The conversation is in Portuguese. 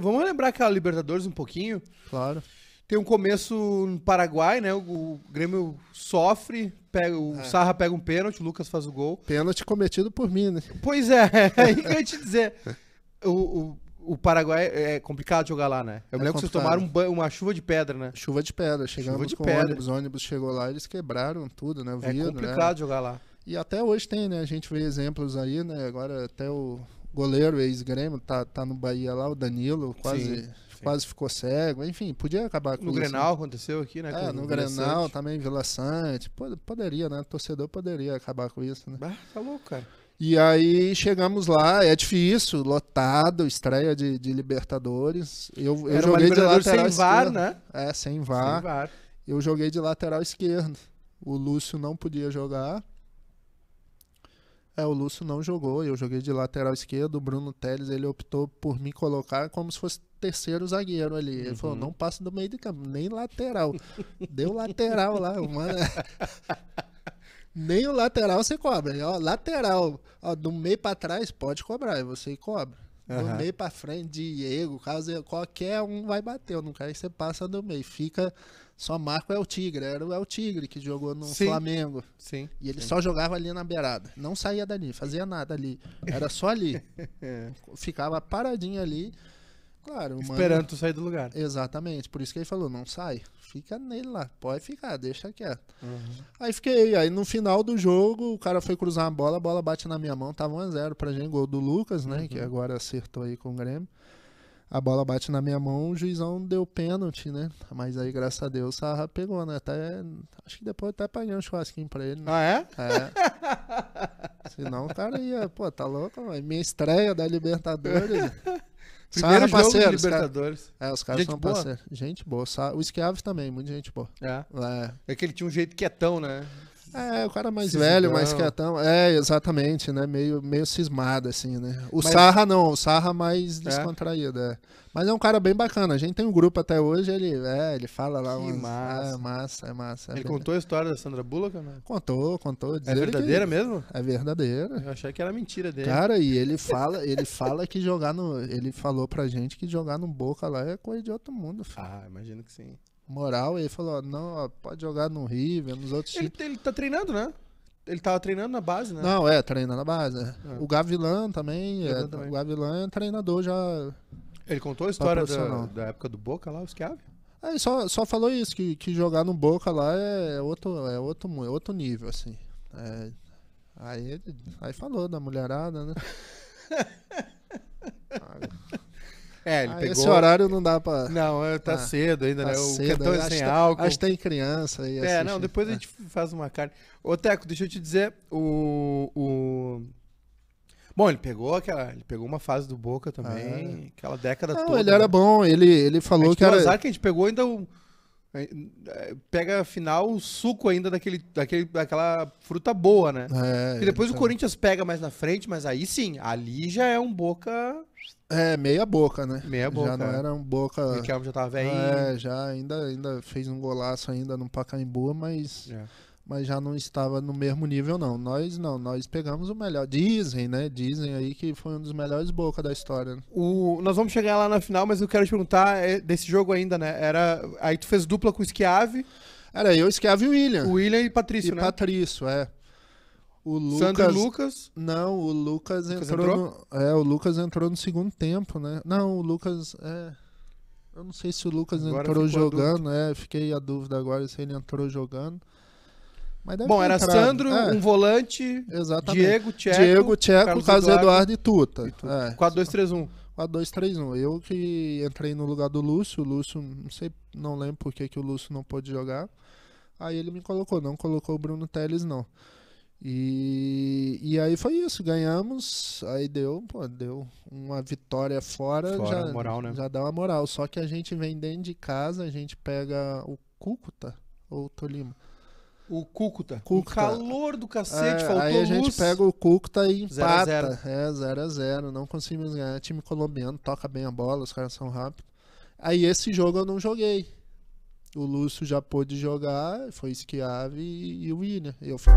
vamos, lembrar aquela Libertadores um pouquinho. Claro. Tem um começo no Paraguai, né? O, o Grêmio sofre, pega, o é. Sarra pega um pênalti, o Lucas faz o gol. Pênalti cometido por mim, né? Pois é, é aí que eu ia te dizer. O, o, o, Paraguai é, é complicado jogar lá, né? Eu é me é lembro complicado. que vocês tomaram uma chuva de pedra, né? Chuva de pedra. Chegamos chuva de com pedra. ônibus, o ônibus chegou lá, eles quebraram tudo, né? É vidro, é complicado né? jogar lá. E até hoje tem, né? A gente vê exemplos aí, né? Agora até o, goleiro ex-grêmio, tá, tá no Bahia lá, o Danilo, quase, sim, sim. quase ficou cego. Enfim, podia acabar com no isso. No né? Grenal né? aconteceu aqui, né? É, no, Grenal também, Vila Sante. Poderia, né? torcedor poderia acabar com isso, né? Bah, tá louco, cara. E aí chegamos lá, é difícil, lotado, estreia de, de Libertadores. Eu, eu Era joguei de lateral sem esquerdo. VAR, né? É, sem VAR. sem VAR. Eu joguei de lateral esquerdo. O Lúcio não podia jogar. É, o Lúcio não jogou, eu joguei de lateral esquerdo, o Bruno Teles ele optou por me colocar como se fosse terceiro zagueiro ali. Ele uhum. falou, não passa do meio de campo, nem lateral. Deu lateral lá, mano. nem o lateral você cobra. Ó, lateral, ó, do meio para trás pode cobrar, e você cobra. Uhum. Do meio pra frente, Diego, caso, qualquer um vai bater. eu Não quero que você passa do meio. Fica. Só Marco é o Tigre. Era o El Tigre que jogou no Sim. Flamengo. Sim. E ele Sim. só jogava ali na beirada. Não saía dali, fazia nada ali. Era só ali. É. Ficava paradinho ali. Claro. Esperando tu sair do lugar. Exatamente. Por isso que ele falou, não sai. Fica nele lá. Pode ficar, deixa quieto. Uhum. Aí fiquei. Aí no final do jogo, o cara foi cruzar a bola, a bola bate na minha mão, tava 1x0 pra gente. Gol do Lucas, né? Uhum. Que agora acertou aí com o Grêmio. A bola bate na minha mão, o juizão deu pênalti, né? Mas aí, graças a Deus, o Sarra pegou, né? Até, acho que depois até paguei um churrasquinho pra ele. Né? Ah, é? É. Senão o tá cara ia, pô, tá louco, mano. minha estreia da Libertadores. Primeiro jogo de Libertadores. Cara, é, os caras gente são boa. parceiros. Gente boa. O Esquiaves também, muita gente boa. É. é. É que ele tinha um jeito quietão, né? É, o cara mais velho, mais quietão. É, exatamente, né? Meio, meio cismado, assim, né? O Mas... Sarra não, o Sarra mais é? descontraído, é. é. Mas é um cara bem bacana. A gente tem um grupo até hoje, ele, é, ele fala lá. Que umas, massa. É massa, é massa. É ele bem... contou a história da Sandra Bullock, né? Contou, contou. É verdadeira mesmo? É verdadeira. Eu achei que era mentira dele. Cara, e ele fala, ele fala que jogar no. Ele falou pra gente que jogar no Boca lá é coisa de outro mundo. Filho. Ah, imagino que sim moral. ele falou: não, ó, pode jogar no River, nos outros ele, times. Ele tá treinando, né? Ele tava treinando na base, né? Não, é, treinando na base. Né? É. O Gavilan também, é, também, O Gavilan é treinador já. Ele contou a história da, da, época do Boca lá, o Schiavi? É, só, só falou isso, que, que jogar no Boca lá é outro, é outro, é outro nível, assim. É, aí, aí falou da mulherada, né? É, ele ah, pegou... Esse horário não dá pra. Não, é, tá ah, cedo ainda, tá né? O cedo, é sem acho tá- álcool. Acho que tem tá criança aí. É, assiste. não, depois é. a ah. gente faz uma carne. Ô, Teco, deixa eu te dizer, o. o... Bom, ele pegou aquela. Ele pegou uma fase do Boca também, ah. aquela década não, toda. Ele era né? bom, ele, ele falou que era. azar que a gente pegou ainda o. Um pega final o suco ainda daquele, daquele, daquela fruta boa, né? É, e depois então... o Corinthians pega mais na frente, mas aí sim, ali já é um Boca. É, meia boca, né? Meia boca. Já não é. era um boca. Miquel já tava é, velhinho. É, já ainda, ainda fez um golaço ainda no Pacaembu, mas. É mas já não estava no mesmo nível, não. Nós não, nós pegamos o melhor. Dizem, né? Dizem aí que foi um dos melhores Boca da história. O, nós vamos chegar lá na final, mas eu quero te perguntar é, desse jogo ainda, né? Era, aí tu fez dupla com o Schiave. Era eu, Schiave e o William. O William e Patrício, e né? Patrício, é. O Lucas, Sandro Lucas? Não, o Lucas, Lucas entrou, entrou? No, é, o Lucas entrou no segundo tempo, né? Não, o Lucas é eu não sei se o Lucas agora entrou jogando, é, fiquei a dúvida agora se ele entrou jogando. Bom, era entrado. Sandro, é. um volante, Exatamente. Diego, Tcheco, Diego, Tcheco Carlos, Carlos Eduardo, Eduardo, e Tuta. É. 4-2-3-1. 4-2-3-1. Eu que entrei no lugar do Lúcio, o Lúcio, não sei, não lembro por que, que o Lúcio não pôde jogar. Aí ele me colocou, não colocou o Bruno Teles, não. E, e aí foi isso, ganhamos, aí deu, pô, deu uma vitória fora, fora já, moral, né? já dá uma moral. Só que a gente vem dentro de casa, a gente pega o Cúcuta ou o Tolima. O Cúcuta. Cúcuta. O calor do cacete, é, faltou Aí a luz. gente pega o Cúcuta e empata. É, a zero É, 0 a 0 Não conseguimos ganhar. Time colombiano toca bem a bola, os caras são rápidos. Aí esse jogo eu não joguei. O Lúcio já pôde jogar, foi Esquiave e o William. Eu fui...